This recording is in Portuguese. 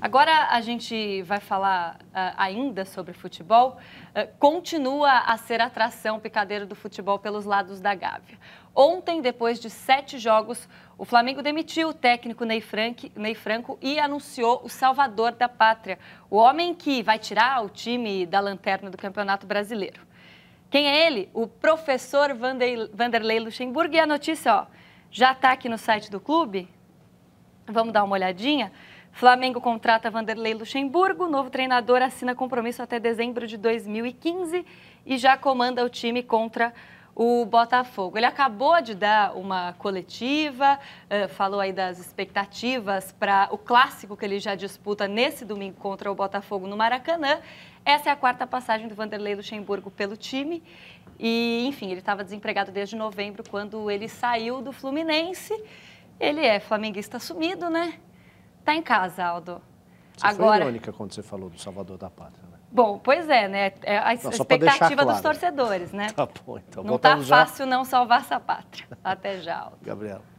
Agora a gente vai falar uh, ainda sobre futebol. Uh, continua a ser atração picadeiro do futebol pelos lados da Gávea. Ontem, depois de sete jogos, o Flamengo demitiu o técnico Ney, Frank, Ney Franco e anunciou o salvador da pátria, o homem que vai tirar o time da lanterna do Campeonato Brasileiro. Quem é ele? O professor Vanderlei Luxemburgo. E a notícia ó, já está aqui no site do clube. Vamos dar uma olhadinha. Flamengo contrata Vanderlei Luxemburgo, novo treinador assina compromisso até dezembro de 2015 e já comanda o time contra o Botafogo. Ele acabou de dar uma coletiva, eh, falou aí das expectativas para o clássico que ele já disputa nesse domingo contra o Botafogo no Maracanã. Essa é a quarta passagem do Vanderlei Luxemburgo pelo time. E, enfim, ele estava desempregado desde novembro, quando ele saiu do Fluminense. Ele é flamenguista assumido, né? está em casa, Aldo. Você Agora... foi irônica quando você falou do Salvador da Pátria, né? Bom, pois é, né? É a expectativa claro. dos torcedores, né? Tá bom, então. Não está fácil já... não salvar essa pátria. Até já, Aldo. Gabriela.